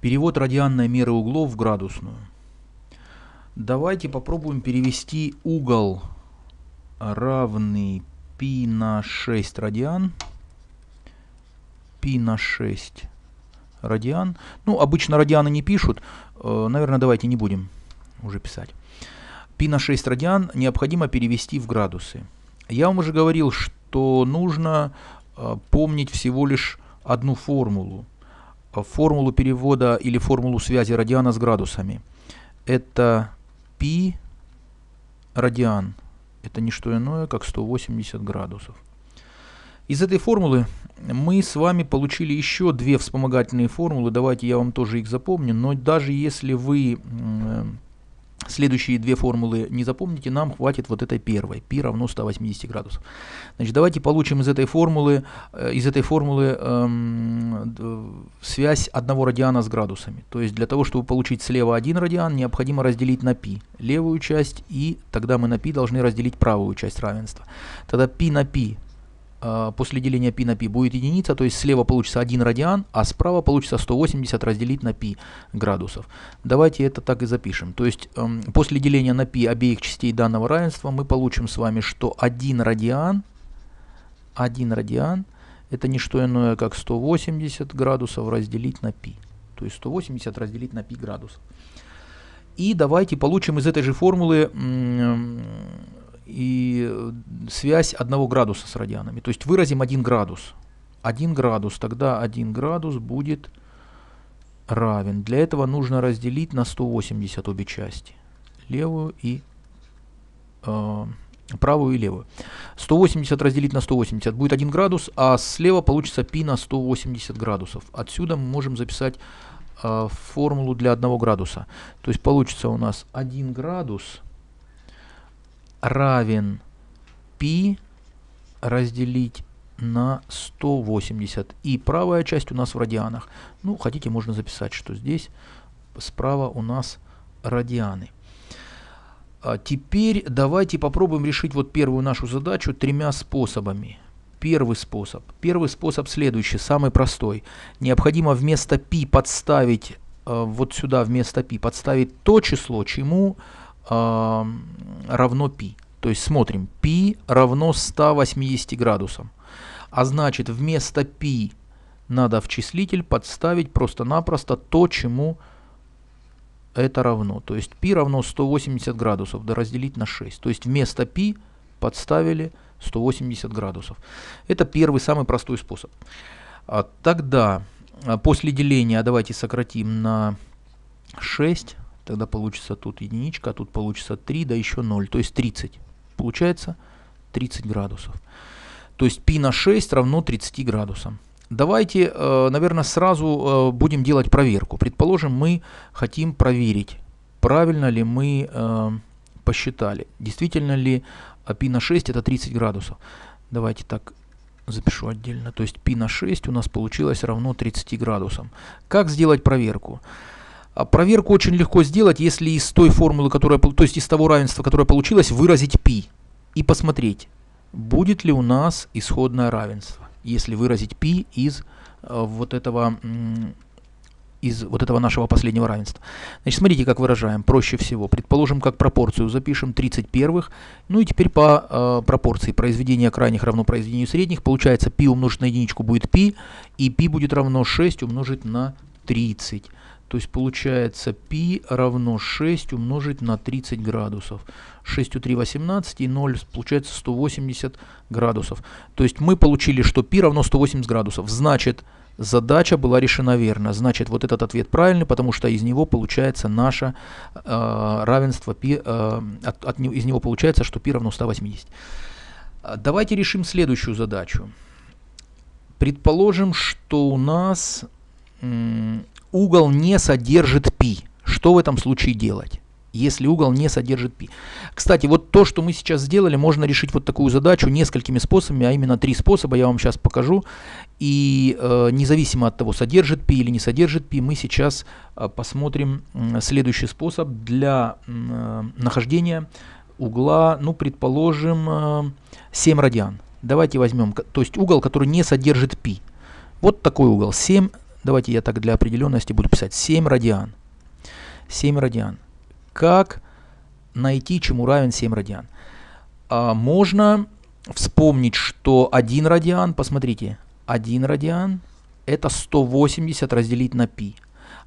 Перевод радианной меры углов в градусную. Давайте попробуем перевести угол равный π на 6 радиан. π на 6 радиан. Ну, обычно радианы не пишут. Э, наверное, давайте не будем уже писать. π на 6 радиан необходимо перевести в градусы. Я вам уже говорил, что нужно э, помнить всего лишь одну формулу – Э, формулу перевода или формулу связи радиана с градусами. Это π радиан. Это не что иное, как 180 градусов. Из этой формулы мы с вами получили еще две вспомогательные формулы. Давайте я вам тоже их запомню. Но даже если вы э, Следующие две формулы не запомните, нам хватит вот этой первой. π равно 180 градусов. Значит, давайте получим из этой формулы, э, из этой формулы эм, связь одного радиана с градусами. То есть для того, чтобы получить слева один радиан, необходимо разделить на π левую часть, и тогда мы на π должны разделить правую часть равенства. Тогда π на π Э, после деления π на π будет единица, то есть слева получится 1 радиан, а справа получится 180 разделить на π градусов. Давайте это так и запишем. То есть эм, после деления на π обеих частей данного равенства мы получим с вами, что 1 радиан, 1 радиан это не что иное, как 180 градусов разделить на π. То есть 180 разделить на π градусов. И давайте получим из этой же формулы и э, связь одного градуса с радианами. То есть выразим один градус. Один градус, тогда один градус будет равен. Для этого нужно разделить на 180 обе части. Левую и э, правую и левую. 180 разделить на 180 будет 1 градус, а слева получится π на 180 градусов. Отсюда мы можем записать э, формулу для 1 градуса. То есть получится у нас 1 градус равен пи разделить на 180. И правая часть у нас в радианах. Ну, хотите, можно записать, что здесь справа у нас радианы. А теперь давайте попробуем решить вот первую нашу задачу тремя способами. Первый способ. Первый способ следующий, самый простой. Необходимо вместо π подставить, э, вот сюда вместо π подставить то число, чему равно π. То есть смотрим, π равно 180 градусам. А значит, вместо π надо в числитель подставить просто-напросто то, чему это равно. То есть π равно 180 градусов, да разделить на 6. То есть вместо π подставили 180 градусов. Это первый, самый простой способ. А, тогда а, после деления давайте сократим на 6. Тогда получится тут единичка, а тут получится 3, да еще 0, то есть 30. Получается 30 градусов. То есть π на 6 равно 30 градусам. Давайте, э, наверное, сразу э, будем делать проверку. Предположим, мы хотим проверить, правильно ли мы э, посчитали. Действительно ли π на 6 это 30 градусов. Давайте так запишу отдельно. То есть π на 6 у нас получилось равно 30 градусам. Как сделать проверку? Проверку. А проверку очень легко сделать, если из той формулы, которая, то есть из того равенства, которое получилось, выразить π и посмотреть, будет ли у нас исходное равенство, если выразить π из э, вот этого из вот этого нашего последнего равенства. Значит, смотрите, как выражаем проще всего. Предположим, как пропорцию запишем 31 первых. Ну и теперь по э, пропорции произведение крайних равно произведению средних. Получается, π умножить на единичку будет π, и π будет равно 6 умножить на 30. То есть получается π равно 6 умножить на 30 градусов. 6 у 3 18 и 0 получается 180 градусов. То есть мы получили, что π равно 180 градусов. Значит, задача была решена верно. Значит, вот этот ответ правильный, потому что из него получается наше э, равенство π, э, от, от, из него получается, что π равно 180. А давайте решим следующую задачу. Предположим, что у нас угол не содержит π. Что в этом случае делать? если угол не содержит π. Кстати, вот то, что мы сейчас сделали, можно решить вот такую задачу несколькими способами, а именно три способа я вам сейчас покажу. И э, независимо от того, содержит π или не содержит π, мы сейчас э, посмотрим э, следующий способ для э, нахождения угла, ну, предположим, э, 7 радиан. Давайте возьмем, то есть угол, который не содержит π. Вот такой угол, 7 давайте я так для определенности буду писать 7 радиан. 7 радиан. Как найти, чему равен 7 радиан? А, можно вспомнить, что 1 радиан, посмотрите, 1 радиан это 180 разделить на π.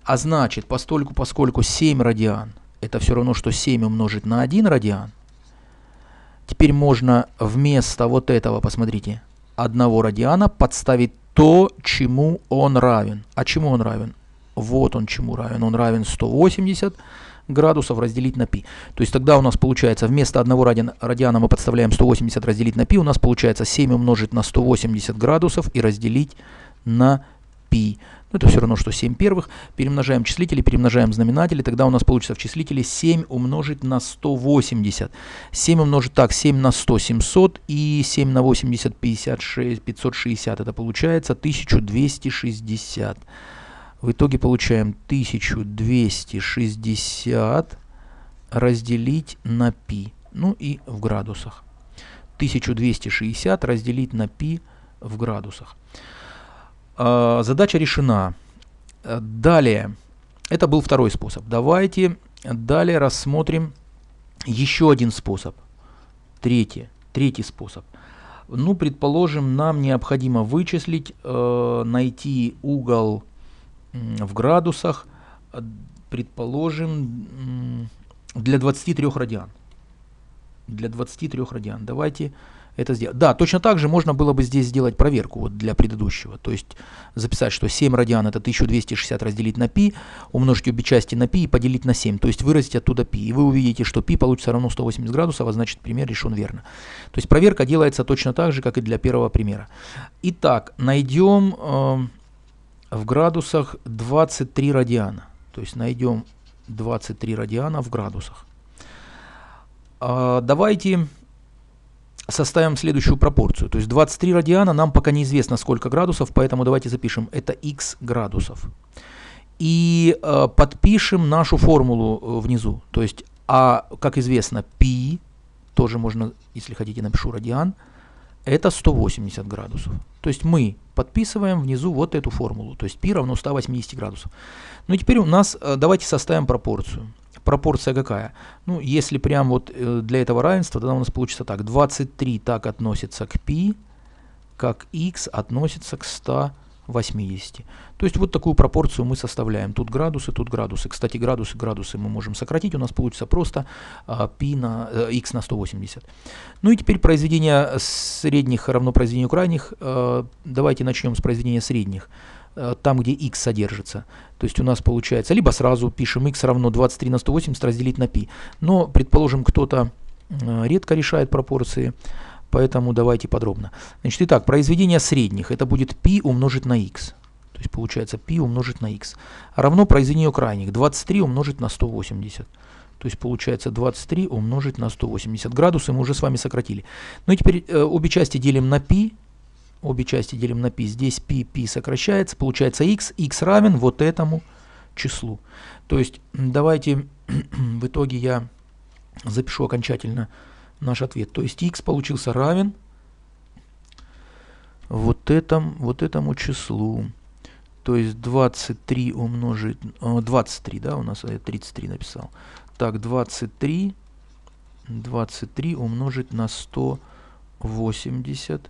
А значит, постольку, поскольку 7 радиан это все равно, что 7 умножить на 1 радиан, теперь можно вместо вот этого, посмотрите, одного радиана подставить то, чему он равен. А чему он равен? Вот он чему равен. Он равен 180 градусов разделить на π. То есть тогда у нас получается вместо одного радиана, радиана мы подставляем 180 разделить на π, у нас получается 7 умножить на 180 градусов и разделить на π. Ну, это все равно, что 7 первых. Перемножаем числители, перемножаем знаменатели. Тогда у нас получится в числителе 7 умножить на 180. 7 умножить так, 7 на 100, 700. И 7 на 80, 56, 560. Это получается 1260. В итоге получаем 1260 разделить на пи. Ну и в градусах. 1260 разделить на пи в градусах. А, задача решена. Э, далее, это был второй способ. Давайте далее рассмотрим еще один способ. Третий, третий способ. Ну, предположим, нам необходимо вычислить, э, найти угол в градусах, э, предположим, для 23 радиан. Для 23 радиан. Давайте это сделать. Да, точно так же можно было бы здесь сделать проверку вот для предыдущего. То есть записать, что 7 радиан это 1260 разделить на π, умножить обе части на π и поделить на 7. То есть выразить оттуда π. И вы увидите, что π получится равно 180 градусов, а значит пример решен верно. То есть проверка делается точно так же, как и для первого примера. Итак, найдем э, в градусах 23 радиана. То есть найдем 23 радиана в градусах. Э, давайте составим следующую пропорцию. То есть 23 радиана нам пока неизвестно сколько градусов, поэтому давайте запишем. Это x градусов. И э, подпишем нашу формулу э, внизу. То есть, а, как известно, π, тоже можно, если хотите, напишу радиан, это 180 градусов. То есть мы подписываем внизу вот эту формулу. То есть π равно 180 градусов. Ну и теперь у нас, э, давайте составим пропорцию пропорция какая? Ну, если прям вот э, для этого равенства, тогда у нас получится так. 23 так относится к π, как x относится к 180. То есть вот такую пропорцию мы составляем. Тут градусы, тут градусы. Кстати, градусы, градусы мы можем сократить. У нас получится просто π а, на, x э, на 180. Ну и теперь произведение средних равно произведению крайних. Э, давайте начнем с произведения средних. Э, там, где x содержится. То есть у нас получается, либо сразу пишем x равно 23 на 180 разделить на π. Но, предположим, кто-то редко решает пропорции, поэтому давайте подробно. Значит, итак, произведение средних, это будет π умножить на x. То есть получается π умножить на x равно произведению крайних, 23 умножить на 180. То есть получается 23 умножить на 180. Градусы мы уже с вами сократили. Ну и теперь э, обе части делим на π, обе части делим на π. Здесь π, π сокращается, получается x, x равен вот этому числу. То есть давайте в итоге я запишу окончательно наш ответ. То есть x получился равен вот, этом, вот этому числу. То есть 23 умножить... 23, а, да, у нас я э, 33 написал. Так, 23, 23 умножить на 180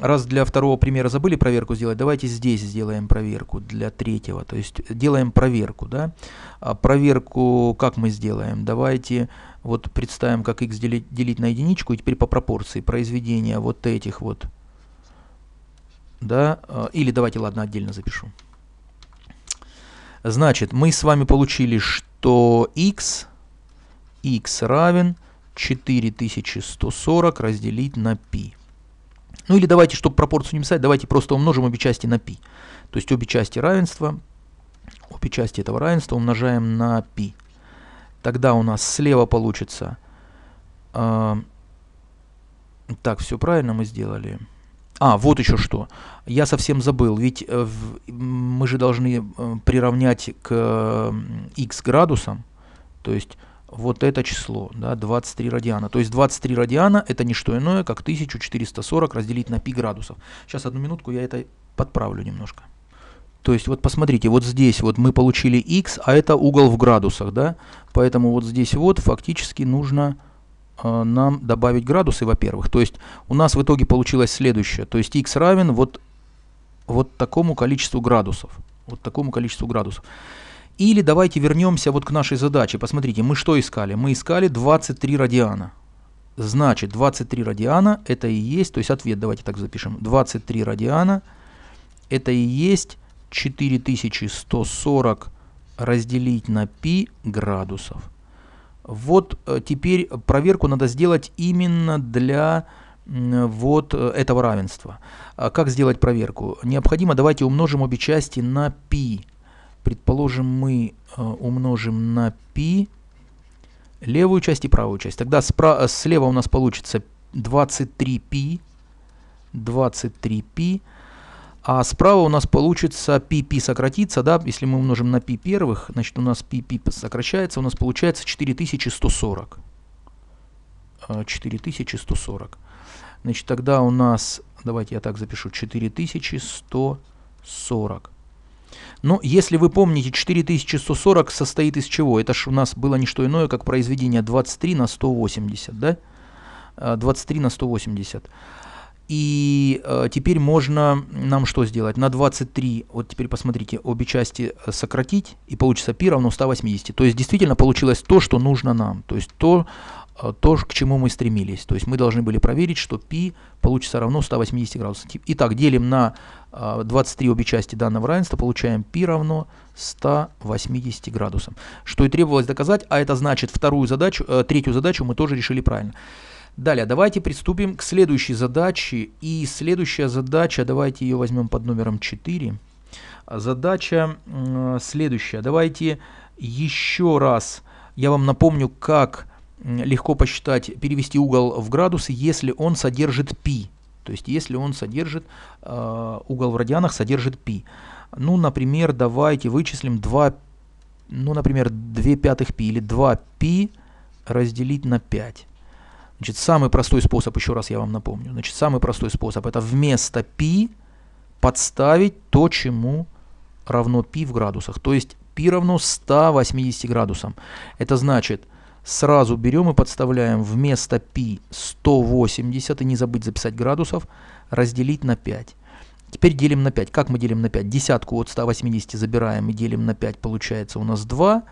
раз для второго примера забыли проверку сделать, давайте здесь сделаем проверку для третьего. То есть делаем проверку, да. А проверку как мы сделаем? Давайте вот представим, как x делить, делить на единичку, и теперь по пропорции произведения вот этих вот, да. А, или давайте, ладно, отдельно запишу. Значит, мы с вами получили, что x, x равен 4140 разделить на π. Ну или давайте, чтобы пропорцию не писать, давайте просто умножим обе части на π. То есть обе части равенства, обе части этого равенства умножаем на π. Тогда у нас слева получится... Э, так, все правильно мы сделали. А, вот еще что. Я совсем забыл, ведь э, мы же должны э, приравнять к э, x градусам, то есть вот это число, да, 23 радиана. То есть 23 радиана это не что иное, как 1440 разделить на пи градусов. Сейчас одну минутку я это подправлю немножко. То есть вот посмотрите, вот здесь вот мы получили x, а это угол в градусах, да? Поэтому вот здесь вот фактически нужно э, нам добавить градусы, во-первых. То есть у нас в итоге получилось следующее. То есть x равен вот, вот такому количеству градусов. Вот такому количеству градусов. Или давайте вернемся вот к нашей задаче. Посмотрите, мы что искали? Мы искали 23 радиана. Значит, 23 радиана это и есть, то есть ответ давайте так запишем. 23 радиана это и есть 4140 разделить на π градусов. Вот э, теперь проверку надо сделать именно для вот э, этого равенства. А как сделать проверку? Необходимо, давайте умножим обе части на π Предположим, мы э, умножим на π левую часть и правую часть. Тогда спра э, слева у нас получится 23π, 23π, а справа у нас получится ππ сократится, да, если мы умножим на π первых, значит у нас ππ сокращается, у нас получается 4140. 4140. Э, значит, тогда у нас, давайте я так запишу, 4140. Но ну, если вы помните, 4140 состоит из чего? Это же у нас было не что иное, как произведение 23 на 180, да? 23 а, на 180. И э, теперь можно нам что сделать? На 23, вот теперь посмотрите, обе части э, сократить, и получится π равно 180. То есть действительно получилось то, что нужно нам. То есть то, Э, то, к чему мы стремились. То есть мы должны были проверить, что π получится равно 180 градусов. Итак, делим на 23 э, обе части данного равенства, получаем π равно 180 градусам. Что и требовалось доказать, а это значит вторую задачу, э, третью задачу мы тоже решили правильно. Далее, давайте приступим к следующей задаче. И следующая задача, давайте ее возьмем под номером 4. Задача следующая. Давайте еще раз я вам напомню, как легко посчитать, перевести угол в градусы, если он содержит π. То есть если он содержит, э, угол в радианах содержит π. Ну, например, давайте вычислим 2, ну, например, 2 пятых π или 2 π разделить на 5. Значит, самый простой способ, еще раз я вам напомню, значит, самый простой способ это вместо π подставить то, чему равно π в градусах. То есть π равно 180 градусам. Это значит, Сразу берем и подставляем вместо пи 180, и не забыть записать градусов, разделить на 5. Теперь делим на 5. Как мы делим на 5? Десятку от 180 забираем и делим на 5, получается у нас 2.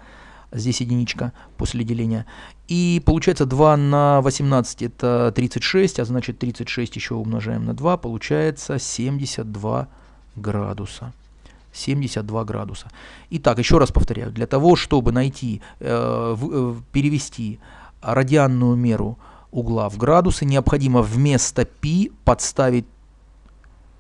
Здесь единичка после деления. И получается 2 на 18 это 36, а значит 36 еще умножаем на 2, получается 72 градуса. 72 градуса. Итак, еще раз повторяю, для того, чтобы найти, э, в, э, перевести радианную меру угла в градусы, необходимо вместо пи подставить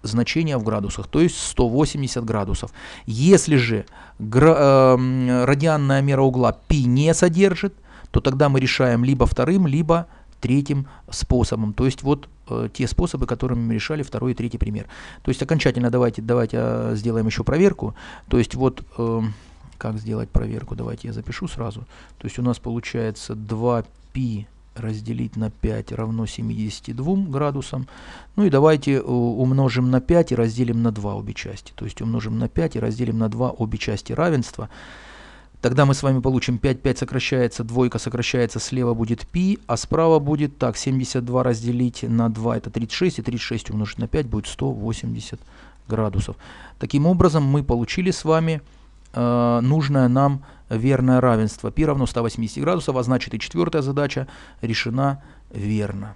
значение в градусах, то есть 180 градусов. Если же гра э, радианная мера угла пи не содержит, то тогда мы решаем либо вторым, либо третьим способом. То есть вот э, те способы, которыми мы решали второй и третий пример. То есть окончательно давайте, давайте а, сделаем еще проверку. То есть вот э, как сделать проверку, давайте я запишу сразу. То есть у нас получается 2π разделить на 5 равно 72 градусам. Ну и давайте э, умножим на 5 и разделим на 2 обе части. То есть умножим на 5 и разделим на 2 обе части равенства. Тогда мы с вами получим 5, 5 сокращается, двойка сокращается, слева будет π, а справа будет так, 72 разделить на 2 это 36, и 36 умножить на 5 будет 180 градусов. Таким образом мы получили с вами э, нужное нам верное равенство. π равно 180 градусов, а значит и четвертая задача решена верно.